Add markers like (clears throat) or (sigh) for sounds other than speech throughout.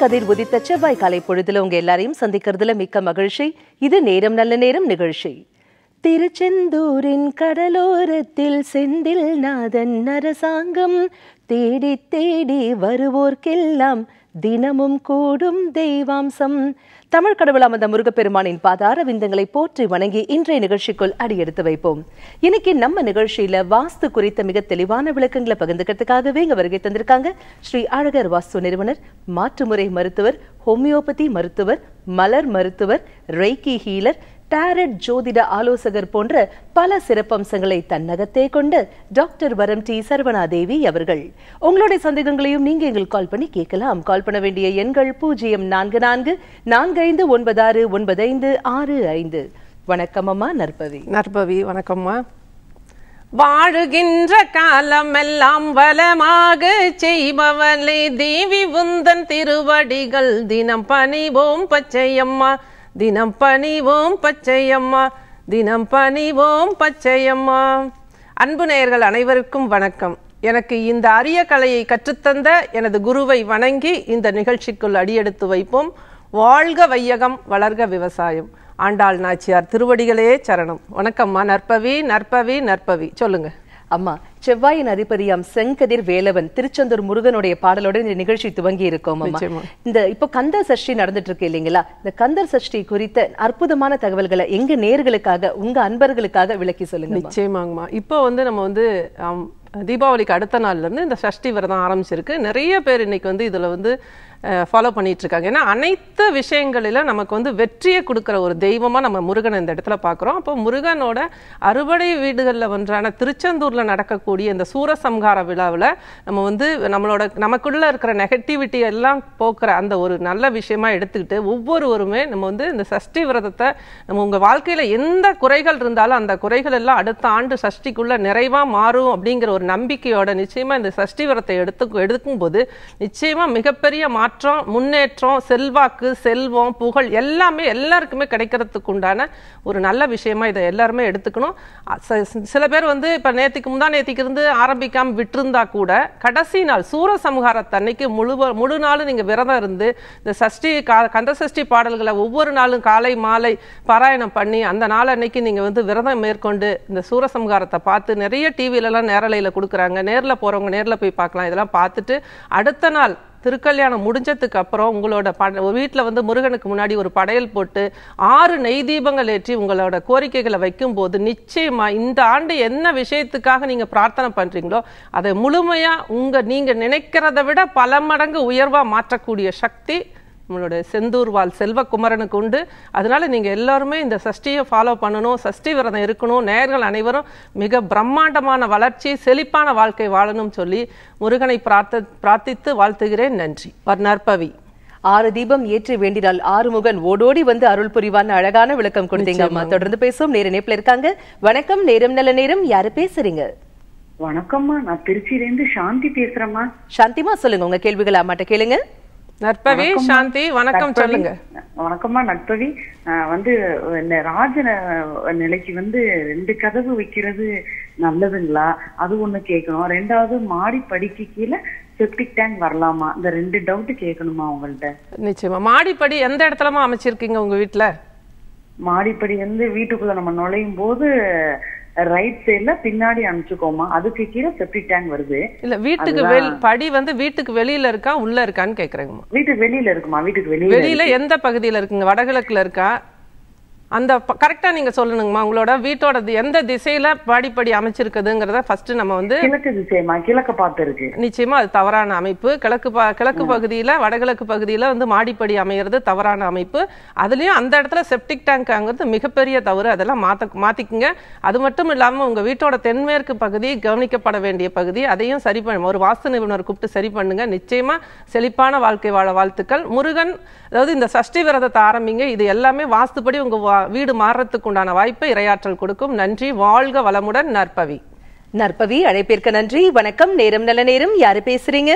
கதிர் உதித்த செவ்வாய் காலை பொழுதுல உங்க எல்லாரையும் சந்திக்கிறதுல மிக்க மகிழ்ச்சி இது நேரம் நல்ல நேரம் நிகழ்ச்சி திருச்செந்தூரின் கடலோரத்தில் செந்தில் நாதன் அரசாங்கம் தேடி தேடி வருவோர்க்கெல்லாம் தினமும் கூடும் தெய்வாம்சம் தமிழ் கடவுள் அமர்ந்த முருகப்பெருமானின் பாதார விந்தங்களை போற்றி வணங்கி இன்றைய நிகழ்ச்சிக்குள் அடியெடுத்து வைப்போம் இன்னைக்கு நம்ம நிகழ்ச்சியில வாஸ்து குறித்த மிக தெளிவான விளக்கங்களை பகிர்ந்துக்கிறதுக்காகவே இங்க வருகை தந்திருக்காங்க ஸ்ரீ அழகர் வாஸ்து நிறுவனர் மாற்றுமுறை மருத்துவர் ஹோமியோபதி மருத்துவர் மலர் மருத்துவர் ரெய்கி ஹீலர் டேரட் ஜோதிட ஆலோசகர் போன்ற பல சிறப்பம்சங்களை தன்னகத்தே கொண்ட டாக்டர் வரம் டி சர்வணாதேவி அவர்கள் உங்களுடைய சந்தேகங்களையும் நீங்க எங்கள் கால் பண்ணி கேட்கலாம் கால் பண்ண வேண்டிய எண்கள் பூஜ்ஜியம் நான்கு நான்கு நான்கு ஐந்து ஒன்பது ஆறு ஒன்பது ஐந்து ஆறு ஐந்து வணக்கம் அம்மா நற்பவி நற்பவி வணக்கம்மா வாழுகின்ற காலமெல்லாம் வளமாக செய்பவளை தேவி உந்தன் திருவடிகள் தினம் பணிவோம் பச்சையம்மா தினம் பணிவோம் பச்சையம்மா தினம் பணிவோம் பச்சையம்மா அன்பு நேயர்கள் அனைவருக்கும் வணக்கம் எனக்கு இந்த அரிய கலையை கற்றுத்தந்த எனது குருவை வணங்கி இந்த நிகழ்ச்சிக்குள் அடியெடுத்து வைப்போம் வாழ்க வையகம் வளர்க விவசாயம் ஆண்டாள் நாச்சியார் திருவடிகளே சரணம் வணக்கம்மா நற்பவி நற்பவி நற்பவி சொல்லுங்க அம்மா செவ்வாயின் அதிபதியாம் செங்கதிர் வேலவன் திருச்செந்தூர் முருகனுடைய பாடலோட இந்த நிகழ்ச்சி துவங்கி இருக்கோம் இந்த இப்ப கந்தர் சஷ்டி நடந்துட்டு இருக்கு இல்லைங்களா இந்த கந்தர் சஷ்டி குறித்த அற்புதமான தகவல்களை எங்க நேர்களுக்காக உங்க அன்பர்களுக்காக விளக்கி சொல்லுங்க நிச்சயமாங்கம்மா இப்போ வந்து நம்ம வந்து தீபாவளிக்கு அடுத்த நாள்லேருந்து இந்த சஷ்டி விரதம் ஆரம்பிச்சிருக்கு நிறைய பேர் இன்னைக்கு வந்து இதில் வந்து ஃபாலோ பண்ணிகிட்ருக்காங்க ஏன்னா அனைத்து விஷயங்களிலும் நமக்கு வந்து வெற்றியை கொடுக்குற ஒரு தெய்வமாக நம்ம முருகன் இந்த இடத்துல பார்க்குறோம் அப்போ முருகனோட அறுவடை வீடுகளில் ஒன்றான திருச்செந்தூரில் நடக்கக்கூடிய இந்த சூரசம்ஹார விழாவில் நம்ம வந்து நம்மளோட நமக்குள்ளே இருக்கிற நெகட்டிவிட்டி எல்லாம் போக்குற அந்த ஒரு நல்ல விஷயமாக எடுத்துக்கிட்டு ஒவ்வொருவருமே நம்ம வந்து இந்த சஷ்டி விரதத்தை நம்ம உங்கள் வாழ்க்கையில் எந்த குறைகள் இருந்தாலும் அந்த குறைகள் எல்லாம் அடுத்த ஆண்டு சஷ்டிக்குள்ளே நிறைவாக மாறும் அப்படிங்கிற ஒரு நம்பிக்கையோட நிச்சயமாக இந்த சஷ்டி விரத்தை எடுத்து எடுக்கும்போது நிச்சயமாக மிகப்பெரிய மாற்ற மாற்றம் முன்னேற்றம் செல்வாக்கு செல்வம் புகழ் எல்லாமே எல்லாருக்குமே கிடைக்கிறதுக்கு உண்டான ஒரு நல்ல விஷயமா இதை எல்லாருமே எடுத்துக்கணும் சில பேர் வந்து இப்போ நேற்றுக்கு முந்தா நேற்றுக்கு இருந்து ஆரம்பிக்காமல் விட்டுருந்தா கூட கடைசி நாள் சூர சமகாரத்தன்னைக்கு முழு முழு நாளும் நீங்கள் விரதம் இருந்து இந்த சஷ்டி கா கந்த சஷ்டி பாடல்களை ஒவ்வொரு நாளும் காலை மாலை பாராயணம் பண்ணி அந்த நாள் அன்னைக்கு நீங்கள் வந்து விரதம் மேற்கொண்டு இந்த சூரசம்ஹாரத்தை பார்த்து நிறைய டிவியிலலாம் நேரலையில் கொடுக்குறாங்க நேரில் போகிறவங்க நேரில் போய் பார்க்கலாம் இதெல்லாம் பார்த்துட்டு அடுத்த நாள் திருக்கல்யாணம் முடிஞ்சதுக்கு அப்புறம் உங்களோட பட வீட்டில் வந்து முருகனுக்கு முன்னாடி ஒரு படையல் போட்டு ஆறு நெய் தீபங்கள் ஏற்றி உங்களோட கோரிக்கைகளை வைக்கும்போது நிச்சயமாக இந்த ஆண்டு என்ன விஷயத்துக்காக நீங்கள் பிரார்த்தனை பண்ணுறீங்களோ அதை முழுமையாக உங்கள் நீங்கள் நினைக்கிறத விட பல மடங்கு உயர்வாக மாற்றக்கூடிய சக்தி நம்மளோட செந்தூர்வால் செல்வக்குமரனுக்கு உண்டு அதனால் நீங்கள் எல்லாருமே இந்த சஷ்டியை ஃபாலோ பண்ணணும் சஷ்டி விரதம் இருக்கணும் நேர்கள் அனைவரும் மிக பிரம்மாண்டமான வளர்ச்சி செழிப்பான வாழ்க்கை வாழணும் சொல்லி முருகனை பிரார்த்த பிரார்த்தித்து வாழ்த்துகிறேன் நன்றி வர்ணற்பவி ஆறு தீபம் ஏற்றி வேண்டினால் ஆறுமுகன் ஓடோடி வந்து அருள் புரிவான் அழகான விளக்கம் கொடுத்தீங்க அம்மா தொடர்ந்து பேசும் நேர நேப்பில் இருக்காங்க வணக்கம் நேரம் நல்ல நேரம் யாரு பேசுறீங்க வணக்கம்மா நான் திருச்சியிலேருந்து சாந்தி பேசுறேம்மா சாந்திமா சொல்லுங்க உங்க கேள்விகள் அம்மாட்ட கேளுங்க நற்பவி சாந்தி வணக்கம் சொல்லுங்க வணக்கம்மா நட்பவி வந்து இந்த ராஜ நிலைக்கு வந்து ரெண்டு கதவு வைக்கிறது நல்லதுங்களா அது ஒண்ணு கேட்கணும் ரெண்டாவது மாடி படிக்கு கீழே செப்டிக் டேங்க் வரலாமா இந்த ரெண்டு டவுட் கேட்கணுமா உங்கள்ட்ட நிச்சயமா மாடிப்படி எந்த இடத்துலமா அமைச்சிருக்கீங்க உங்க வீட்டுல மாடிப்படி வந்து வீட்டுக்குள்ள நம்ம நுழையும் போது ரைட் சைடுல பின்னாடி அனுப்பிச்சுக்கோமா அதுக்கு கீழே செப்டிக் டேங்க் வருது இல்ல வீட்டுக்கு படி வந்து வீட்டுக்கு வெளியில இருக்கா உள்ள இருக்கான்னு கேக்குறேங்கம்மா வீட்டுக்கு வெளியில இருக்குமா வீட்டுக்கு வெளியில வெளியில எந்த பகுதியில இருக்குங்க வடகிழக்குல இருக்கா அந்த கரெக்டாக நீங்கள் சொல்லணுங்கம்மா உங்களோட வீட்டோட எந்த திசையில் பாடிப்படி அமைச்சிருக்குதுங்கிறத ஃபர்ஸ்ட் நம்ம வந்து கிழக்கு திசைமா கிழக்கு பார்த்து இருக்கு நிச்சயமா அது தவறான அமைப்பு கிழக்கு பா கிழக்கு பகுதியில் வடகிழக்கு பகுதியில் வந்து மாடிப்படி அமைகிறது தவறான அமைப்பு அதுலயும் அந்த இடத்துல செப்டிக் டேங்க்ங்கிறது மிகப்பெரிய தவறு அதெல்லாம் மாத்த மாற்றிக்குங்க அது மட்டும் இல்லாமல் உங்கள் வீட்டோட தென்மேற்கு பகுதி கவனிக்கப்பட வேண்டிய பகுதி அதையும் சரி பண்ண ஒரு வாஸ்து நிபுணர் கூப்பிட்டு சரி பண்ணுங்க நிச்சயமாக செழிப்பான வாழ்க்கை வாழ வாழ்த்துக்கள் முருகன் அதாவது இந்த சஷ்டி விரதத்தை ஆரம்பிங்க இது எல்லாமே வாஸ்துப்படி உங்கள் வீடு மாறுறதுக்கு உண்டான வாய்ப்பை இரையாற்றல் கொடுக்கும் நன்றி வாழ்க வளமுடன் நற்பவி நற்பவி அழைப்பிற்கு நன்றி வணக்கம் நேரம் நல்ல நேரம் யாரு பேசுறீங்க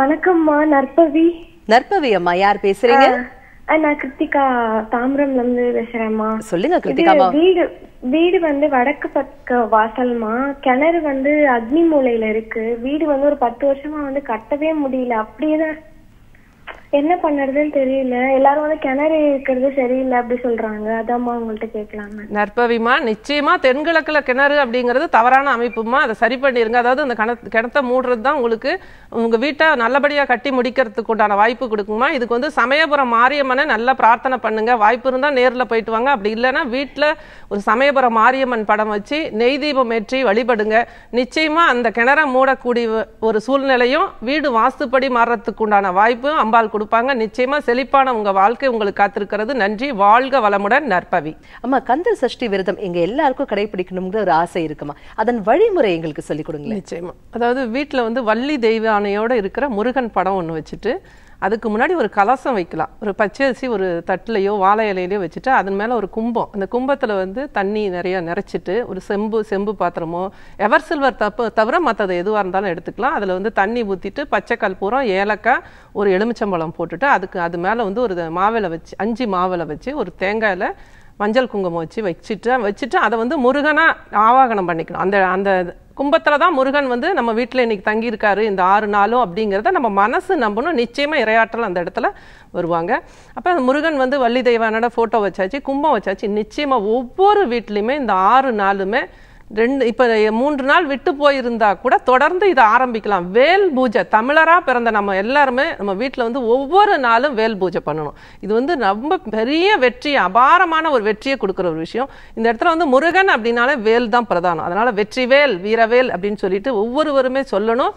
வணக்கம்மா நற்பவி நற்பவி அம்மா யார் பேசுறீங்க நான் கிருத்திகா தாம்பரம்ல இருந்து சொல்லுங்க கிருத்திகா வீடு வீடு வந்து வடக்கு பக்க வாசல்மா கிணறு வந்து அக்னி மூலையில இருக்கு வீடு வந்து ஒரு பத்து வருஷமா வந்து கட்டவே முடியல அப்படியே என்ன பண்ணுறதுன்னு தெரியல எல்லாரும் வந்து கிணறு இருக்கிறது சரியில்லை அப்படி சொல்றாங்க அதாம்மா உங்கள்கிட்ட கேட்கலாங்க நற்பவிமா நிச்சயமா தென்கிழக்குல கிணறு அப்படிங்கிறது தவறான அமைப்புமா அதை சரி பண்ணிருங்க அதாவது அந்த கிண கிணத்த மூடுறது தான் உங்களுக்கு உங்க வீட்டை நல்லபடியாக கட்டி முடிக்கிறதுக்கு உண்டான வாய்ப்பு கொடுக்குமா இதுக்கு வந்து சமயபுரம் மாரியம்மனை நல்லா பிரார்த்தனை பண்ணுங்க வாய்ப்பு இருந்தால் நேரில் போயிட்டு வாங்க அப்படி இல்லைன்னா வீட்டில் ஒரு சமயபுரம் மாரியம்மன் படம் வச்சு நெய் தீபம் ஏற்றி வழிபடுங்க நிச்சயமா அந்த கிணற மூடக்கூடிய ஒரு சூழ்நிலையும் வீடு வாஸ்துப்படி மாறுறதுக்கு உண்டான வாய்ப்பும் அம்பாள் கொடு கொடுப்பாங்க நிச்சயமா செழிப்பான உங்க வாழ்க்கை உங்களுக்கு காத்திருக்கிறது நன்றி வாழ்க வளமுடன் நற்பவி அம்மா கந்த சஷ்டி விரதம் எங்க எல்லாருக்கும் கடைபிடிக்கணுங்கிற ஒரு ஆசை இருக்குமா அதன் வழிமுறை எங்களுக்கு சொல்லிக் கொடுங்க நிச்சயமா அதாவது வீட்டுல வந்து வள்ளி தெய்வானையோட இருக்கிற முருகன் படம் ஒன்று வச்சுட்டு அதுக்கு முன்னாடி ஒரு கலசம் வைக்கலாம் ஒரு பச்சரிசி ஒரு தட்டுலையோ வாழை இலையிலையோ வச்சுட்டு அதன் மேலே ஒரு கும்பம் அந்த கும்பத்தில் வந்து தண்ணி நிறையா நிறைச்சிட்டு ஒரு செம்பு செம்பு பாத்திரமோ எவர் சில்வர் தப்பு தவிர மற்றது எதுவாக இருந்தாலும் எடுத்துக்கலாம் அதில் வந்து தண்ணி ஊற்றிட்டு பச்சை பூரம் ஏலக்காய் ஒரு எலுமிச்சம்பழம் போட்டுட்டு அதுக்கு அது மேலே வந்து ஒரு மாவிலை வச்சு அஞ்சு மாவிலை வச்சு ஒரு தேங்காயில் மஞ்சள் குங்குமம் வச்சு வச்சுட்டு வச்சுட்டு அதை வந்து முருகனாக ஆவாகனம் பண்ணிக்கணும் அந்த அந்த கும்பத்தில் தான் முருகன் வந்து நம்ம வீட்டில் இன்றைக்கி தங்கியிருக்காரு இந்த ஆறு நாளும் அப்படிங்கிறத நம்ம மனசு நம்பணும் நிச்சயமாக இரையாற்றல் அந்த இடத்துல வருவாங்க அப்போ அந்த முருகன் வந்து வள்ளி தெய்வானோட ஃபோட்டோ வச்சாச்சு கும்பம் வச்சாச்சு நிச்சயமாக ஒவ்வொரு வீட்லேயுமே இந்த ஆறு நாளுமே ரெண்டு இப்போ மூன்று நாள் விட்டு போயிருந்தா கூட தொடர்ந்து இதை ஆரம்பிக்கலாம் வேல் பூஜை தமிழராக பிறந்த நம்ம எல்லாருமே நம்ம வீட்டில் வந்து ஒவ்வொரு நாளும் வேல் பூஜை பண்ணணும் இது வந்து ரொம்ப பெரிய வெற்றி அபாரமான ஒரு வெற்றியை கொடுக்குற ஒரு விஷயம் இந்த இடத்துல வந்து முருகன் அப்படின்னாலே வேல் தான் பிரதானம் அதனால் வெற்றி வேல் வீரவேல் அப்படின்னு சொல்லிட்டு ஒவ்வொருவருமே சொல்லணும்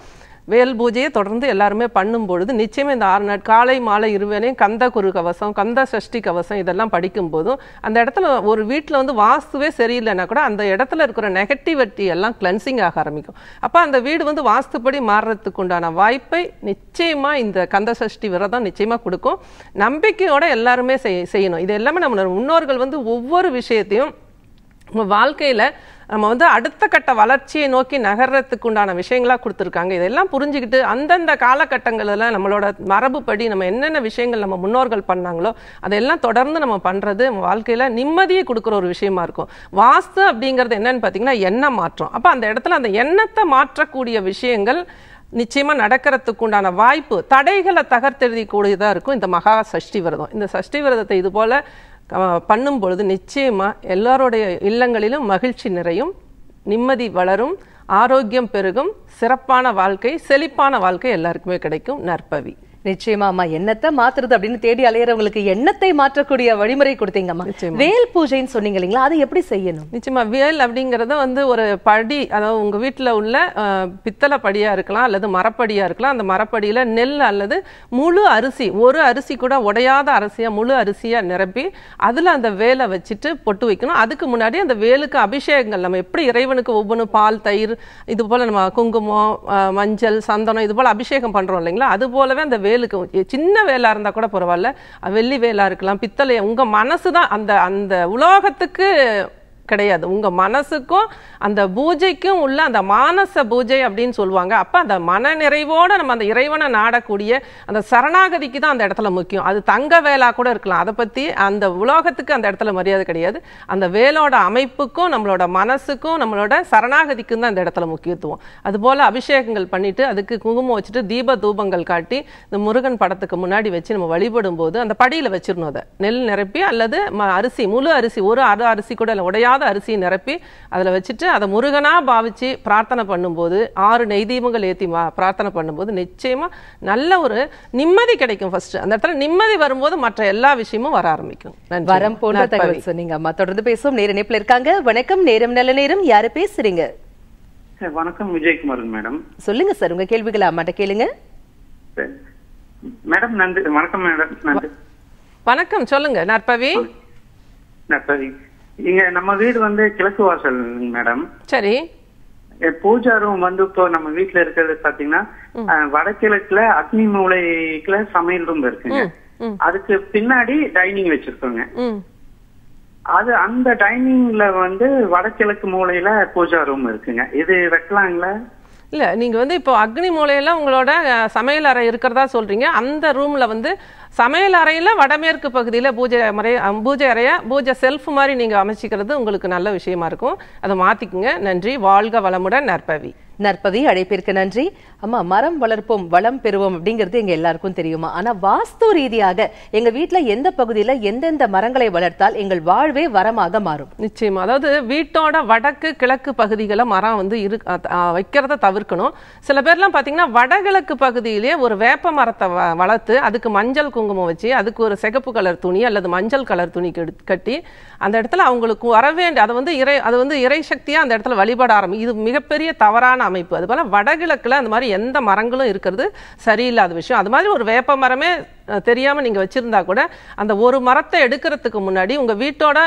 வேல் பூஜையை தொடர்ந்து எல்லாருமே பண்ணும் பொழுது நிச்சயமே இந்த ஆறு நாள் காலை மாலை இருவேலையும் கந்த குரு கவசம் கந்த சஷ்டி கவசம் இதெல்லாம் படிக்கும் போதும் அந்த இடத்துல ஒரு வீட்டில் வந்து வாஸ்துவே சரியில்லைன்னா கூட அந்த இடத்துல இருக்கிற நெகட்டிவிட்டி எல்லாம் கிளென்சிங் ஆக ஆரம்பிக்கும் அப்போ அந்த வீடு வந்து வாஸ்துப்படி மாறுறதுக்கு உண்டான வாய்ப்பை நிச்சயமாக இந்த கந்த சஷ்டி விரதம் நிச்சயமாக கொடுக்கும் நம்பிக்கையோட எல்லாருமே செய்யணும் இது எல்லாமே நம்ம முன்னோர்கள் வந்து ஒவ்வொரு விஷயத்தையும் உங்கள் வாழ்க்கையில் நம்ம வந்து அடுத்த கட்ட வளர்ச்சியை நோக்கி நகர்றதுக்கு உண்டான விஷயங்களாக கொடுத்துருக்காங்க இதெல்லாம் புரிஞ்சுக்கிட்டு அந்தந்த காலகட்டங்களில் நம்மளோட மரபுப்படி நம்ம என்னென்ன விஷயங்கள் நம்ம முன்னோர்கள் பண்ணாங்களோ அதெல்லாம் தொடர்ந்து நம்ம பண்ணுறது நம்ம வாழ்க்கையில் நிம்மதியை கொடுக்குற ஒரு விஷயமா இருக்கும் வாஸ்து அப்படிங்கிறது என்னன்னு பார்த்தீங்கன்னா எண்ணம் மாற்றம் அப்போ அந்த இடத்துல அந்த எண்ணத்தை மாற்றக்கூடிய விஷயங்கள் நிச்சயமாக நடக்கிறதுக்கு உண்டான வாய்ப்பு தடைகளை கூடியதா இருக்கும் இந்த மகா சஷ்டி விரதம் இந்த சஷ்டி விரதத்தை இது போல் பண்ணும் பொழுது நிச்சயமாக எல்லாருடைய இல்லங்களிலும் மகிழ்ச்சி நிறையும் நிம்மதி வளரும் ஆரோக்கியம் பெருகும் சிறப்பான வாழ்க்கை செழிப்பான வாழ்க்கை எல்லாருக்குமே கிடைக்கும் நற்பவி நிச்சயமா அம்மா எண்ணத்தை மாத்துறது அப்படின்னு தேடி அலையிறவங்களுக்கு எண்ணத்தை மாற்றக்கூடிய வழிமுறை கொடுத்தீங்கம்மா வேல் பூஜைன்னு சொன்னீங்க இல்லைங்களா அதை எப்படி செய்யணும் நிச்சயமா வேல் அப்படிங்கறத வந்து ஒரு படி அதாவது உங்க வீட்டில் உள்ள பித்தளை படியா இருக்கலாம் அல்லது மரப்படியா இருக்கலாம் அந்த மரப்படியில நெல் அல்லது முழு அரிசி ஒரு அரிசி கூட உடையாத அரிசியா முழு அரிசியா நிரப்பி அதுல அந்த வேலை வச்சுட்டு பொட்டு வைக்கணும் அதுக்கு முன்னாடி அந்த வேலுக்கு அபிஷேகங்கள் நம்ம எப்படி இறைவனுக்கு ஒவ்வொன்றும் பால் தயிர் இது போல நம்ம குங்குமம் மஞ்சள் சந்தனம் இது போல அபிஷேகம் பண்றோம் இல்லைங்களா அது போலவே அந்த வேலுக்கு சின்ன வேலாக இருந்தால் கூட பரவாயில்ல வெள்ளி வேலாக இருக்கலாம் பித்தளை உங்கள் மனசு தான் அந்த அந்த உலோகத்துக்கு கிடையாது உங்கள் மனசுக்கும் அந்த பூஜைக்கும் உள்ள அந்த மானச பூஜை அப்படின்னு சொல்லுவாங்க அப்போ அந்த மன நிறைவோடு நம்ம அந்த இறைவனை நாடக்கூடிய அந்த சரணாகதிக்கு தான் அந்த இடத்துல முக்கியம் அது தங்க வேலா கூட இருக்கலாம் அதை பற்றி அந்த உலோகத்துக்கு அந்த இடத்துல மரியாதை கிடையாது அந்த வேலோட அமைப்புக்கும் நம்மளோட மனசுக்கும் நம்மளோட சரணாகதிக்கும் தான் அந்த இடத்துல முக்கியத்துவம் அதுபோல் அபிஷேகங்கள் பண்ணிவிட்டு அதுக்கு குங்குமம் வச்சுட்டு தீப தூபங்கள் காட்டி இந்த முருகன் படத்துக்கு முன்னாடி வச்சு நம்ம வழிபடும் போது அந்த படியில் வச்சிடணும் அதை நெல் நிரப்பி அல்லது அரிசி முழு அரிசி ஒரு அரை அரிசி கூட இல்லை உடையாத இல்லாத அரிசியை நிரப்பி அதில் வச்சுட்டு அதை முருகனாக பாவித்து பிரார்த்தனை பண்ணும்போது ஆறு நெய் தீபங்கள் ஏற்றி பிரார்த்தனை பண்ணும்போது நிச்சயமாக நல்ல ஒரு நிம்மதி கிடைக்கும் ஃபஸ்ட்டு அந்த இடத்துல நிம்மதி வரும்போது மற்ற எல்லா விஷயமும் வர ஆரம்பிக்கும் வரம் போன்ற தகவல் சொன்னீங்க அம்மா தொடர்ந்து பேசுவோம் நேர இணைப்பில் இருக்காங்க வணக்கம் நேரம் நல்ல நேரம் யாரு பேசுறீங்க வணக்கம் விஜயகுமார் மேடம் சொல்லுங்க சார் உங்க கேள்விகளை அம்மாட்ட கேளுங்க மேடம் நன்றி வணக்கம் மேடம் நன்றி வணக்கம் சொல்லுங்க நற்பவி நற்பவி இங்க நம்ம வீடு வந்து கிழக்கு வாசல் மேடம் சரி பூஜா ரூம் வந்து இப்போ நம்ம வீட்டுல இருக்கிறது பாத்தீங்கன்னா வடகிழக்குல அக்னி மூளைக்குல சமையல் ரூம் இருக்குங்க அதுக்கு பின்னாடி டைனிங் வச்சிருக்கோங்க அது அந்த டைனிங்ல வந்து வடகிழக்கு மூலையில பூஜா ரூம் இருக்குங்க இது வைக்கலாங்களா இல்லை நீங்கள் வந்து இப்போ அக்னி மூலையெல்லாம் உங்களோட சமையல் அறை இருக்கிறதா சொல்கிறீங்க அந்த ரூமில் வந்து சமையல் அறையில் வடமேற்கு பகுதியில் பூஜை முறை பூஜை அறையாக பூஜை செல்ஃப் மாதிரி நீங்கள் அமைச்சிக்கிறது உங்களுக்கு நல்ல விஷயமா இருக்கும் அதை மாற்றிக்குங்க நன்றி வாழ்க வளமுடன் நற்பவி நற்பவி அழைப்பிற்கு நன்றி அம்மா மரம் வளர்ப்போம் வளம் பெறுவோம் அப்படிங்கிறது எங்க எல்லாருக்கும் தெரியுமா ஆனா வாஸ்து ரீதியாக எங்க வீட்டுல எந்த பகுதியில எந்தெந்த மரங்களை வளர்த்தால் எங்கள் வாழ்வே வரமாக மாறும் நிச்சயம் அதாவது வீட்டோட வடக்கு கிழக்கு பகுதிகளில் மரம் வந்து இரு வைக்கிறத தவிர்க்கணும் சில பேர்லாம் பாத்தீங்கன்னா வடகிழக்கு பகுதியிலே ஒரு வேப்ப மரத்தை வளர்த்து அதுக்கு மஞ்சள் குங்குமம் வச்சு அதுக்கு ஒரு சிகப்பு கலர் துணி அல்லது மஞ்சள் கலர் துணி கட்டி அந்த இடத்துல அவங்களுக்கு வரவேண்டிய அதை வந்து இறை அது வந்து இறை சக்தியா அந்த இடத்துல வழிபட ஆரம்பி இது மிகப்பெரிய தவறான அமைப்பு அதுபோல் வடகிழக்கில் அந்த மாதிரி எந்த மரங்களும் இருக்கிறது சரியில்லாத விஷயம் அது மாதிரி ஒரு வேப்ப மரமே தெரியாமல் நீங்கள் வச்சுருந்தா கூட அந்த ஒரு மரத்தை எடுக்கிறதுக்கு முன்னாடி உங்கள் வீட்டோட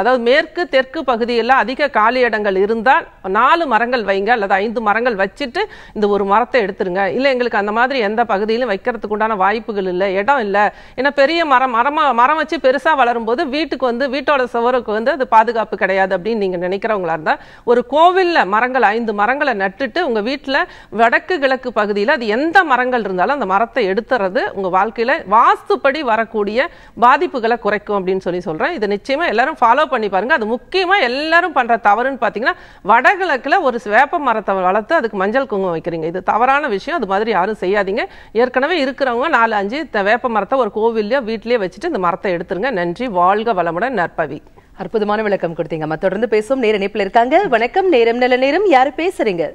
அதாவது மேற்கு தெற்கு பகுதியில் அதிக காலி இடங்கள் இருந்தால் நாலு மரங்கள் வைங்க அல்லது ஐந்து மரங்கள் வச்சுட்டு இந்த ஒரு மரத்தை எடுத்துருங்க இல்லை எங்களுக்கு அந்த மாதிரி எந்த பகுதியிலும் வைக்கிறதுக்கு உண்டான வாய்ப்புகள் இல்லை இடம் இல்லை ஏன்னா பெரிய மரம் மரமாக மரம் வச்சு பெருசாக வளரும்போது வீட்டுக்கு வந்து வீட்டோட சுவருக்கு வந்து அது பாதுகாப்பு கிடையாது அப்படின்னு நீங்கள் நினைக்கிறவங்களா இருந்தால் ஒரு கோவிலில் மரங்கள் ஐந்து மரங்களை நட்டுட்டு உங்கள் வீட்டில் வடக்கு கிழக்கு பகுதியில் அது எந்த மரங்கள் இருந்தாலும் அந்த மரத்தை எடுத்துறது உங்கள் வாழ்க்கை வாழ்க்கையில் வாஸ்துப்படி வரக்கூடிய பாதிப்புகளை குறைக்கும் அப்படின்னு சொல்லி சொல்கிறேன் இதை நிச்சயமாக எல்லாரும் ஃபாலோ பண்ணி பாருங்கள் அது முக்கியமாக எல்லாரும் பண்ணுற தவறுன்னு பார்த்தீங்கன்னா வடகிழக்கில் ஒரு வேப்ப மரத்தை வளர்த்து அதுக்கு மஞ்சள் குங்குமம் வைக்கிறீங்க இது தவறான விஷயம் அது மாதிரி யாரும் செய்யாதீங்க ஏற்கனவே இருக்கிறவங்க நாலு அஞ்சு வேப்ப மரத்தை ஒரு கோவில்லையோ வீட்லேயே வச்சுட்டு இந்த மரத்தை எடுத்துருங்க நன்றி வாழ்க வளமுடன் நற்பவி அற்புதமான விளக்கம் கொடுத்தீங்க அம்மா தொடர்ந்து பேசும் நேர இணைப்பில் இருக்காங்க வணக்கம் நேரம் நல்ல நேரம் யார் பேசுறீங்க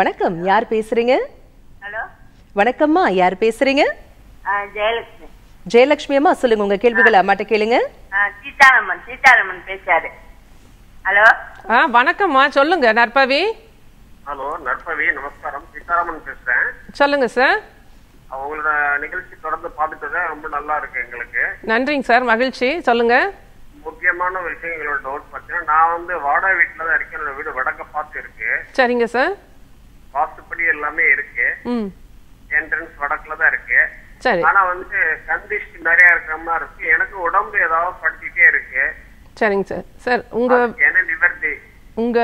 வணக்கம் யார் பேசுறீங்க ஹலோ வணக்கம்மா யார் பேசுறீங்க ஜெயலட்சுமி ஜெயலட்சுமி அம்மா சொல்லுங்க உங்க கேள்விகளை அம்மாட்ட கேளுங்க சீதாராமன் சீதாராமன் பேசாரு ஹலோ ஆ வணக்கம்மா சொல்லுங்க நற்பவி ஹலோ நற்பவி நமஸ்காரம் சீதாராமன் பேசுறேன் சொல்லுங்க சார் உங்களோட நிகழ்ச்சி தொடர்ந்து பார்த்துட்டு ரொம்ப நல்லா இருக்கு எங்களுக்கு நன்றிங்க சார் மகிழ்ச்சி சொல்லுங்க முக்கியமான விஷயம் எங்களோட டவுட் பார்த்தீங்கன்னா நான் வந்து வாடகை வீட்டில் தான் இருக்கேன் என்னோட வீடு வடக்க பார்த்து இருக்கு சரிங்க சார் வாஸ்துப்படி எல்லாமே இருக்கு என்ட்ரன்ஸ் வடக்குல தான் இருக்கு ஆனா வந்து கண்டிஷன் நிறைய இருக்கிற மாதிரி இருக்கு எனக்கு உடம்பு ஏதாவது படுத்திட்டே இருக்கு சரிங்க சார் சார் உங்க என்ன நிவர்த்தி உங்க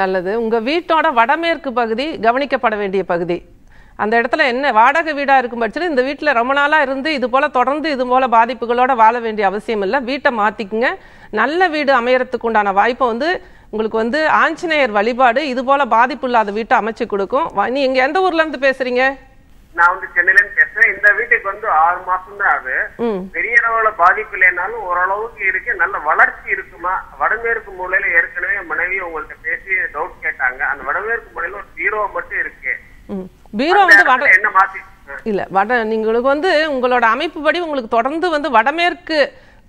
நல்லது உங்க வீட்டோட வடமேற்கு பகுதி கவனிக்கப்பட வேண்டிய பகுதி அந்த இடத்துல என்ன வாடகை வீடா இருக்கும் பட்சத்தில் இந்த வீட்டில் ரொம்ப நாளா இருந்து இது போல தொடர்ந்து இது போல பாதிப்புகளோட வாழ வேண்டிய அவசியம் இல்லை வீட்டை மாத்திக்குங்க நல்ல வீடு அமையறதுக்கு உண்டான வாய்ப்பை வந்து உங்களுக்கு வந்து ஆஞ்சநேயர் வழிபாடு இது போல பாதிப்பு இல்லாத வீட்டை அமைச்சு கொடுக்கும் நீ இங்க எந்த ஊர்ல இருந்து பேசுறீங்க நான் வந்து சென்னையில இருந்து பேசுறேன் இந்த வீட்டுக்கு வந்து ஆறு மாசம் தான் அது பெரிய அளவுல பாதிப்பு இல்லைனாலும் ஓரளவுக்கு இருக்கு நல்ல வளர்ச்சி இருக்குமா வடமேற்கு மூலையில ஏற்கனவே மனைவி உங்கள்கிட்ட பேசி டவுட் கேட்டாங்க அந்த வடமேற்கு மூலையில ஒரு பீரோ மட்டும் இருக்கு பீரோ வந்து என்ன மாத்தி இல்ல வட நீங்களுக்கு வந்து உங்களோட அமைப்பு படி உங்களுக்கு தொடர்ந்து வந்து வடமேற்கு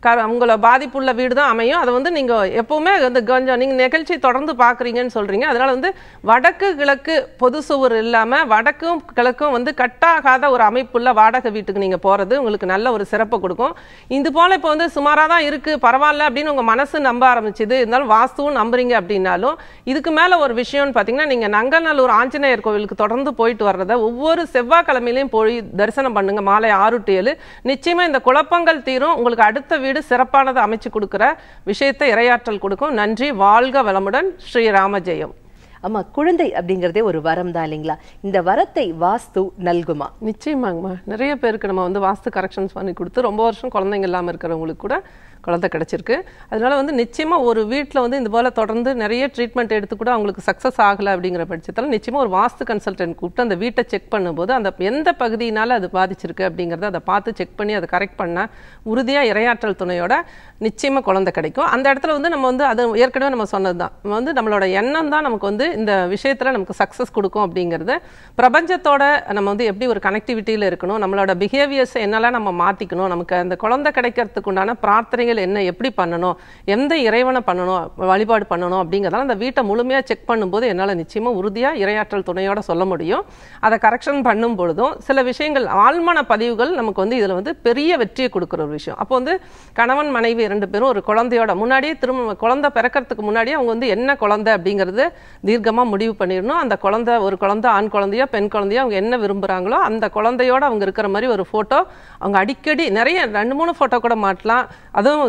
க உங்களை பாதிப்புள்ள வீடு தான் அமையும் அதை வந்து நீங்கள் எப்போவுமே வந்து கொஞ்சம் நீங்கள் நிகழ்ச்சி தொடர்ந்து பார்க்குறீங்கன்னு சொல்கிறீங்க அதனால் வந்து வடக்கு கிழக்கு பொது சுவர் இல்லாமல் வடக்கும் கிழக்கும் வந்து கட்டாகாத ஒரு அமைப்புள்ள வாடகை வீட்டுக்கு நீங்கள் போகிறது உங்களுக்கு நல்ல ஒரு சிறப்பை கொடுக்கும் இது போல் இப்போ வந்து சுமாராக தான் இருக்குது பரவாயில்ல அப்படின்னு உங்கள் மனசு நம்ப ஆரம்பிச்சுது இருந்தாலும் வாஸ்துவும் நம்புறீங்க அப்படின்னாலும் இதுக்கு மேலே ஒரு விஷயம்னு பார்த்தீங்கன்னா நீங்கள் நங்கநல்லூர் ஆஞ்சநேயர் கோவிலுக்கு தொடர்ந்து போயிட்டு வர்றத ஒவ்வொரு செவ்வாய்க்கிழமையிலையும் போய் தரிசனம் பண்ணுங்கள் மாலை ஆறு டு ஏழு நிச்சயமாக இந்த குழப்பங்கள் தீரும் உங்களுக்கு அடுத்த வீடு சிறப்பானதை அமைச்சு கொடுக்குற விஷயத்தை இரையாற்றல் கொடுக்கும் நன்றி வாழ்க வளமுடன் ஸ்ரீராமஜெயம் அம்மா குழந்தை அப்படிங்கிறதே ஒரு வரம் தான் இல்லைங்களா இந்த வரத்தை வாஸ்து நல்குமா நிச்சயமாங்கம்மா நிறைய பேருக்கு நம்ம வந்து வாஸ்து கரெக்ஷன்ஸ் பண்ணி கொடுத்து ரொம்ப வருஷம் குழந்தைங்க இல்லாமல் இருக்கிறவங்களுக்கு கூட குழந்தை கிடச்சிருக்கு அதனால வந்து நிச்சயமாக ஒரு வீட்டில் வந்து இந்த போல் தொடர்ந்து நிறைய ட்ரீட்மெண்ட் எடுத்து கூட அவங்களுக்கு சக்ஸஸ் ஆகலை அப்படிங்கிற பட்சத்தில் நிச்சயமாக ஒரு வாஸ்து கன்சல்டன்ட் கூப்பிட்டு அந்த வீட்டை செக் பண்ணும்போது அந்த எந்த பகுதியினால் அது பாதிச்சிருக்கு அப்படிங்கிறத அதை பார்த்து செக் பண்ணி அதை கரெக்ட் பண்ணால் உறுதியாக இரையாற்றல் துணையோட நிச்சயமாக குழந்தை கிடைக்கும் அந்த இடத்துல வந்து நம்ம வந்து அது ஏற்கனவே நம்ம சொன்னது தான் வந்து நம்மளோட எண்ணம் தான் நமக்கு வந்து இந்த விஷயத்தில் நமக்கு சக்ஸஸ் கொடுக்கும் அப்படிங்கிறது பிரபஞ்சத்தோட நம்ம வந்து எப்படி ஒரு கனெக்டிவிட்டியில் இருக்கணும் நம்மளோட பிஹேவியர்ஸை என்னெல்லாம் நம்ம மாற்றிக்கணும் நமக்கு அந்த குழந்தை கிடைக்கிறதுக்கு உண்டான பிரார்த்தனைகள் என்ன எப்படி பண்ணணும் எந்த இறைவனை பண்ணணும் வழிபாடு பண்ணணும் அப்படிங்கிறதெல்லாம் அந்த வீட்டை முழுமையாக செக் பண்ணும்போது என்னால் நிச்சயமாக உறுதியாக இரையாற்றல் துணையோட சொல்ல முடியும் அதை கரெக்ஷன் பண்ணும் பொழுதும் சில விஷயங்கள் ஆழ்மான பதிவுகள் நமக்கு வந்து இதில் வந்து பெரிய வெற்றியை கொடுக்குற ஒரு விஷயம் அப்போ வந்து கணவன் மனைவி ரெண்டு பேரும் ஒரு குழந்தையோட முன்னாடியே திரும்ப குழந்தை பிறக்கிறதுக்கு முன்னாடியே அவங்க வந்து என்ன குழந்தை அப்படிங்கிறது தீர்க்கமாக முடிவு பண்ணிடணும் அந்த குழந்தை ஒரு குழந்தை ஆண் குழந்தையோ பெண் குழந்தையோ அவங்க என்ன விரும்புகிறாங்களோ அந்த குழந்தையோட அவங்க இருக்கிற மாதிரி ஒரு ஃபோட்டோ அவங்க அடிக்கடி நிறைய ரெண்டு மூணு ஃபோட்டோ கூட மாட்டலாம் அதுவும்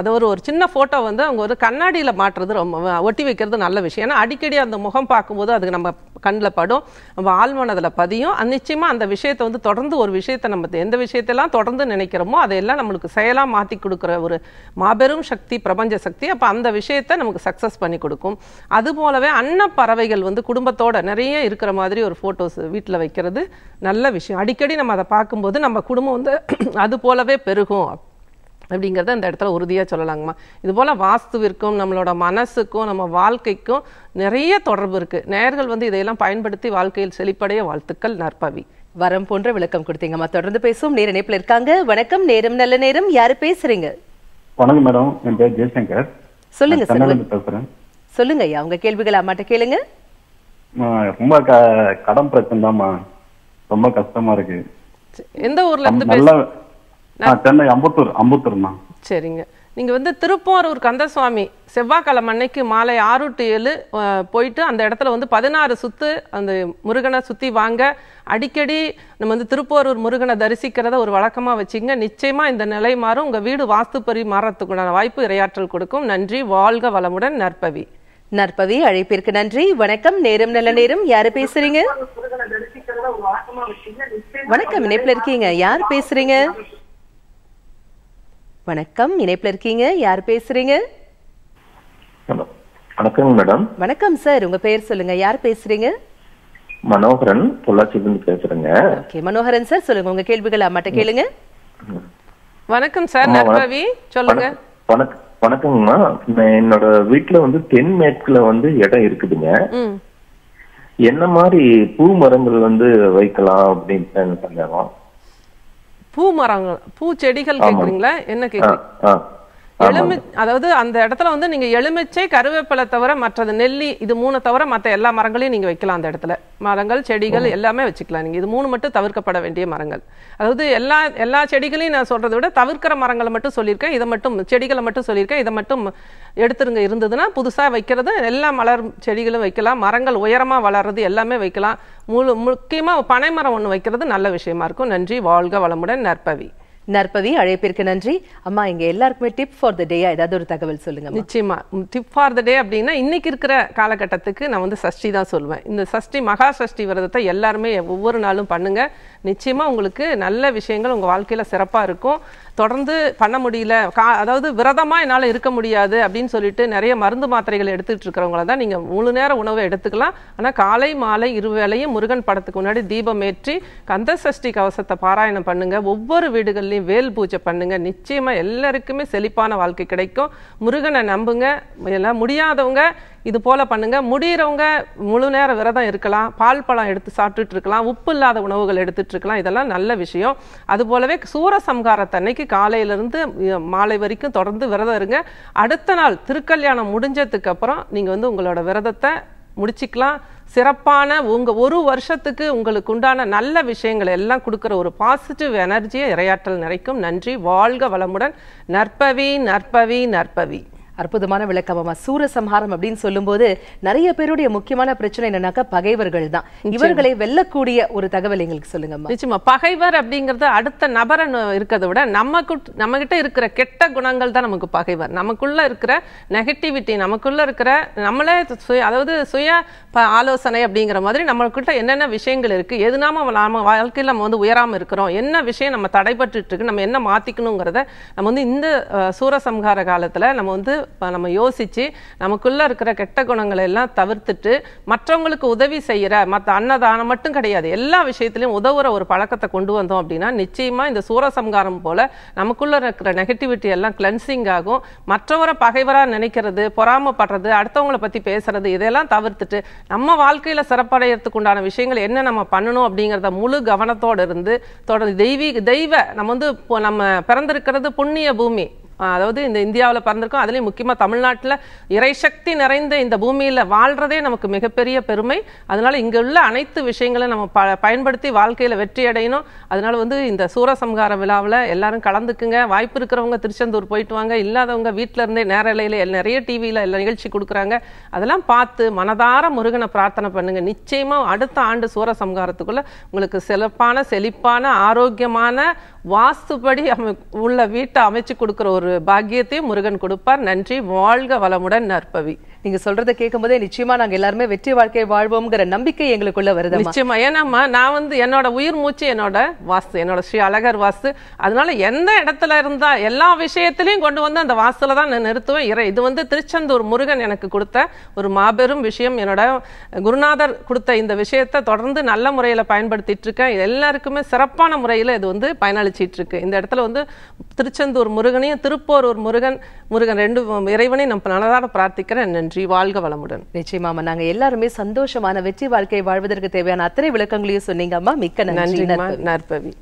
அது ஒரு ஒரு சின்ன ஃபோட்டோ வந்து அவங்க ஒரு கண்ணாடியில் மாட்டுறது ரொம்ப ஒட்டி வைக்கிறது நல்ல விஷயம் ஏன்னா அடிக்கடி அந்த முகம் பார்க்கும்போது அதுக்கு நம்ம கண்ணில் படும் நம்ம ஆழ்மனதில் பதியும் நிச்சயமாக அந்த விஷயத்தை வந்து தொடர்ந்து ஒரு விஷயத்தை நம்ம எந்த விஷயத்தெல்லாம் தொடர்ந்து நினைக்கிறோமோ அதையெல்லாம் நம்மளுக்கு செயலாக மாற்றி கொடுக்குற ஒரு மாபெரும் சக்தி பிரபஞ்ச சக்தி அப்போ அந்த விஷயத்தை நமக்கு சக்ஸஸ் பண்ணி கொடுக்கும் அதுபோல் போலவே அன்ன பறவைகள் வந்து குடும்பத்தோட நிறைய இருக்கிற மாதிரி ஒரு ஃபோட்டோஸ் வீட்டில் வைக்கிறது நல்ல விஷயம் அடிக்கடி நம்ம அதை பார்க்கும்போது நம்ம குடும்பம் வந்து (clears throat) அது போலவே பெருகும் அப்படிங்கிறத அந்த இடத்துல உறுதியாக சொல்லலாங்கம்மா இதுபோல் வாஸ்துவிற்கும் நம்மளோட மனசுக்கும் நம்ம வாழ்க்கைக்கும் நிறைய தொடர்பு இருக்குது நேர்கள் வந்து இதையெல்லாம் பயன்படுத்தி வாழ்க்கையில் செழிப்படைய வாழ்த்துக்கள் நற்பவி வரம் போன்ற விளக்கம் கொடுத்தீங்கம்மா தொடர்ந்து பேசும் நேர இணைப்பில் இருக்காங்க வணக்கம் நேரம் நல்ல நேரம் யாரு பேசுறீங்க வணக்கம் மேடம் என் பேர் ஜெய்சங்கர் சொல்லுங்க பேசுறேன் சொல்லுங்க ஐயா உங்க கேள்விகள் அம்மாட்ட கேளுங்க ரொம்ப கடன் பிரச்சனை தான்மா ரொம்ப கஷ்டமா இருக்கு எந்த ஊர்ல இருந்து சென்னை அம்பத்தூர் அம்பத்தூர்மா சரிங்க நீங்க வந்து திருப்போரூர் கந்தசுவாமி செவ்வாய்க்கிழமை அன்னைக்கு மாலை ஆறு டு ஏழு போயிட்டு அந்த இடத்துல வந்து பதினாறு சுத்து அந்த முருகனை சுத்தி வாங்க அடிக்கடி நம்ம வந்து திருப்போரூர் முருகனை தரிசிக்கிறத ஒரு வழக்கமா வச்சுங்க நிச்சயமா இந்த நிலை மாறும் உங்க வீடு வாஸ்து பரி மாறத்துக்குண்டான வாய்ப்பு இரையாற்றல் கொடுக்கும் நன்றி வாழ்க வளமுடன் நற்பவி நற்பவி அழைப்பிற்கு நன்றி வணக்கம் நேரம் நல்ல நேரம் யாரு பேசுறீங்க வணக்கம் இணைப்புல இருக்கீங்க யார் பேசுறீங்க வணக்கம் இணைப்புல இருக்கீங்க யார் பேசுறீங்க வணக்கம் மேடம் வணக்கம் சார் உங்க பேர் சொல்லுங்க யார் பேசுறீங்க மனோகரன் பொள்ளாச்சியிலிருந்து பேசுறேங்க ஓகே மனோகரன் சார் சொல்லுங்க உங்க கேள்விகள் அம்மாட்ட கேளுங்க வணக்கம் சார் நற்பவி சொல்லுங்க வணக்கம் வணக்கங்கம்மா என்னோட வீட்டுல வந்து தென் மேற்குல வந்து இடம் இருக்குதுங்க என்ன மாதிரி பூ மரங்கள் வந்து வைக்கலாம் அப்படின்னு சந்தேகம் பூ மரங்கள் பூ செடிகள் கேக்குறீங்களா என்ன கேக்குறீங்க எலுமி அதாவது அந்த இடத்துல வந்து நீங்க எலுமிச்சை கருவேப்பிலை தவிர மற்றது நெல்லி இது மூணு தவிர மற்ற எல்லா மரங்களையும் நீங்க வைக்கலாம் அந்த இடத்துல மரங்கள் செடிகள் எல்லாமே வச்சுக்கலாம் நீங்க இது மூணு மட்டும் தவிர்க்கப்பட வேண்டிய மரங்கள் அதாவது எல்லா எல்லா செடிகளையும் நான் சொல்றதை விட தவிர்க்கிற மரங்களை மட்டும் சொல்லியிருக்கேன் இதை மட்டும் செடிகளை மட்டும் சொல்லியிருக்கேன் இதை மட்டும் எடுத்துருங்க இருந்ததுன்னா புதுசா வைக்கிறது எல்லா மலர் செடிகளும் வைக்கலாம் மரங்கள் உயரமாக வளர்றது எல்லாமே வைக்கலாம் முழு முக்கியமாக பனைமரம் ஒன்று வைக்கிறது நல்ல விஷயமா இருக்கும் நன்றி வாழ்க வளமுடன் நற்பவி நற்பவி அழைப்பிற்கு நன்றி அம்மா இங்க எல்லாருக்குமே டிப் ஃபார் த டேயா ஏதாவது ஒரு தகவல் சொல்லுங்க நிச்சயமா டிப் ஃபார் த டே அப்படின்னா இன்னைக்கு இருக்கிற காலகட்டத்துக்கு நான் வந்து சஷ்டி தான் சொல்லுவேன் இந்த சஷ்டி மகா சஷ்டி விரதத்தை எல்லாருமே ஒவ்வொரு நாளும் பண்ணுங்க நிச்சயமா உங்களுக்கு நல்ல விஷயங்கள் உங்க வாழ்க்கையில சிறப்பா இருக்கும் தொடர்ந்து பண்ண முடியல கா அதாவது விரதமாக என்னால் இருக்க முடியாது அப்படின்னு சொல்லிட்டு நிறைய மருந்து மாத்திரைகள் எடுத்துகிட்டு இருக்கிறவங்கள தான் நீங்கள் முழு நேரம் உணவை எடுத்துக்கலாம் ஆனால் காலை மாலை இருவேளையும் முருகன் படத்துக்கு முன்னாடி தீபம் ஏற்றி கந்த சஷ்டி கவசத்தை பாராயணம் பண்ணுங்கள் ஒவ்வொரு வீடுகள்லையும் வேல் பூஜை பண்ணுங்கள் நிச்சயமாக எல்லாருக்குமே செழிப்பான வாழ்க்கை கிடைக்கும் முருகனை நம்புங்க எல்லாம் முடியாதவங்க இது போல் பண்ணுங்கள் முடிகிறவங்க முழு நேர விரதம் இருக்கலாம் பால் பழம் எடுத்து சாப்பிட்டுட்டு இருக்கலாம் உப்பு இல்லாத உணவுகள் எடுத்துகிட்டு இருக்கலாம் இதெல்லாம் நல்ல விஷயம் அது போலவே சம்காரத்தன்னைக்கு காலையிலேருந்து மாலை வரைக்கும் தொடர்ந்து விரதம் இருங்க அடுத்த நாள் திருக்கல்யாணம் முடிஞ்சதுக்கு அப்புறம் நீங்கள் வந்து உங்களோட விரதத்தை முடிச்சுக்கலாம் சிறப்பான உங்கள் ஒரு வருஷத்துக்கு உங்களுக்கு உண்டான நல்ல விஷயங்களை எல்லாம் கொடுக்குற ஒரு பாசிட்டிவ் எனர்ஜியை இரையாற்றல் நிறைக்கும் நன்றி வாழ்க வளமுடன் நற்பவி நற்பவி நற்பவி அற்புதமான விளக்கமா சூரசம்ஹாரம் அப்படின்னு சொல்லும்போது நிறைய பேருடைய முக்கியமான பிரச்சனை என்னன்னாக்க பகைவர்கள் தான் இவர்களை வெல்லக்கூடிய ஒரு தகவல் எங்களுக்கு சொல்லுங்க நிச்சயமா பகைவர் அப்படிங்கறது அடுத்த நபரை இருக்கிறத விட நமக்கு நம்ம கிட்ட இருக்கிற கெட்ட குணங்கள் தான் நமக்கு பகைவர் நமக்குள்ள இருக்கிற நெகட்டிவிட்டி நமக்குள்ள இருக்கிற நம்மளே சுய அதாவது சுய ஆலோசனை அப்படிங்கிற மாதிரி நம்மக்கிட்ட என்னென்ன விஷயங்கள் இருக்கு எது நாம நாம வாழ்க்கையில் நம்ம வந்து உயராம இருக்கிறோம் என்ன விஷயம் நம்ம தடைபட்டு இருக்கு நம்ம என்ன மாத்திக்கணுங்கிறத நம்ம வந்து இந்த சூரசம்ஹார காலத்துல நம்ம வந்து நம்ம யோசித்து நமக்குள்ளே இருக்கிற கெட்ட குணங்களை எல்லாம் தவிர்த்துட்டு மற்றவங்களுக்கு உதவி செய்கிற மற்ற அன்னதானம் மட்டும் கிடையாது எல்லா விஷயத்துலையும் உதவுற ஒரு பழக்கத்தை கொண்டு வந்தோம் அப்படின்னா நிச்சயமாக இந்த சூரசம்காரம் போல் நமக்குள்ளே இருக்கிற நெகட்டிவிட்டி எல்லாம் கிளென்சிங் ஆகும் மற்றவரை பகைவராக நினைக்கிறது பொறாமப்படுறது அடுத்தவங்களை பற்றி பேசுறது இதெல்லாம் தவிர்த்துட்டு நம்ம வாழ்க்கையில் சிறப்படைகிறதுக்கு உண்டான விஷயங்கள் என்ன நம்ம பண்ணணும் அப்படிங்கிறத முழு கவனத்தோடு இருந்து தொடர்ந்து தெய்வீக தெய்வ நம்ம வந்து இப்போ நம்ம பிறந்திருக்கிறது புண்ணிய பூமி அதாவது இந்த இந்தியாவில் பிறந்திருக்கோம் அதுலேயும் முக்கியமாக தமிழ்நாட்டில் இறைசக்தி நிறைந்த இந்த பூமியில் வாழ்கிறதே நமக்கு மிகப்பெரிய பெருமை அதனால் இங்கே உள்ள அனைத்து விஷயங்களையும் நம்ம ப பயன்படுத்தி வாழ்க்கையில் வெற்றி அடையணும் அதனால் வந்து இந்த சூரசம்ஹார விழாவில் எல்லாரும் கலந்துக்குங்க வாய்ப்பு இருக்கிறவங்க திருச்செந்தூர் போயிட்டு வாங்க இல்லாதவங்க வீட்டில் இருந்தே நேரலையில் நிறைய டிவியில் எல்லாம் நிகழ்ச்சி கொடுக்குறாங்க அதெல்லாம் பார்த்து மனதார முருகனை பிரார்த்தனை பண்ணுங்கள் நிச்சயமாக அடுத்த ஆண்டு சூரசம்ஹாரத்துக்குள்ளே உங்களுக்கு சிறப்பான செழிப்பான ஆரோக்கியமான வாஸ்துபடி அமை உள்ள வீட்டை அமைச்சு கொடுக்குற ஒரு பாக்கியத்தையும் முருகன் கொடுப்பார் நன்றி வாழ்க வளமுடன் நற்பவி நீங்க சொல்றத கேட்கும் போதே நிச்சயமா நாங்க எல்லாருமே வெற்றி வாழ்க்கையை வாழ்வோம்ங்கிற நம்பிக்கை எங்களுக்குள்ள வருது நிச்சயமா ஏன்னாமா நான் வந்து என்னோட உயிர் மூச்சு என்னோட வாஸ்து என்னோட ஸ்ரீ அழகர் வாஸ்து அதனால எந்த இடத்துல இருந்தா எல்லா விஷயத்திலையும் கொண்டு வந்து அந்த வாசல தான் நான் நிறுத்துவேன் இறை இது வந்து திருச்செந்தூர் முருகன் எனக்கு கொடுத்த ஒரு மாபெரும் விஷயம் என்னோட குருநாதர் கொடுத்த இந்த விஷயத்தை தொடர்ந்து நல்ல முறையில் பயன்படுத்திட்டு இருக்கேன் எல்லாருக்குமே சிறப்பான முறையில் இது வந்து பயனளிச்சிட்டு இருக்கு இந்த இடத்துல வந்து திருச்செந்தூர் முருகனையும் திருப்போரூர் முருகன் முருகன் ரெண்டு இறைவனையும் நம்ம நல்லதாக பிரார்த்திக்கிறேன் நன்றி நன்றி வாழ்க வளமுடன் நிச்சயமா நாங்க எல்லாருமே சந்தோஷமான வெற்றி வாழ்க்கை வாழ்வதற்கு தேவையான அத்தனை விளக்கங்களையும் சொன்னீங்கம்மா மிக்க நன்றி நற்பவி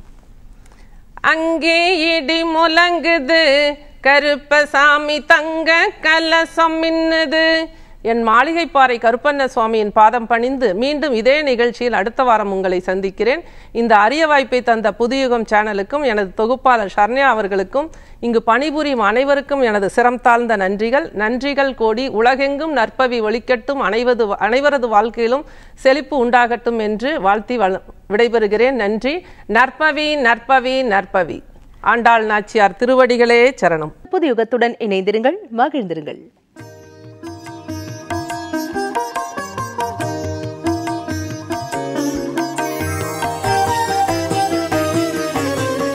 அங்கே இடி முழங்குது கருப்பசாமி தங்க கலசம் மின்னுது என் மாளிகைப்பாறை கருப்பண்ண சுவாமியின் பாதம் பணிந்து மீண்டும் இதே நிகழ்ச்சியில் அடுத்த வாரம் உங்களை சந்திக்கிறேன் இந்த அரிய வாய்ப்பை தந்த புதியுகம் சேனலுக்கும் எனது தொகுப்பாளர் ஷர்ணியா அவர்களுக்கும் இங்கு பணிபுரியும் அனைவருக்கும் எனது சிரம் தாழ்ந்த நன்றிகள் நன்றிகள் கோடி உலகெங்கும் நற்பவி ஒழிக்கட்டும் அனைவது அனைவரது வாழ்க்கையிலும் செழிப்பு உண்டாகட்டும் என்று வாழ்த்தி விடைபெறுகிறேன் நன்றி நற்பவி நற்பவி நற்பவி ஆண்டாள் நாச்சியார் திருவடிகளே சரணம் புது யுகத்துடன் இணைந்திருங்கள் மகிழ்ந்திருங்கள்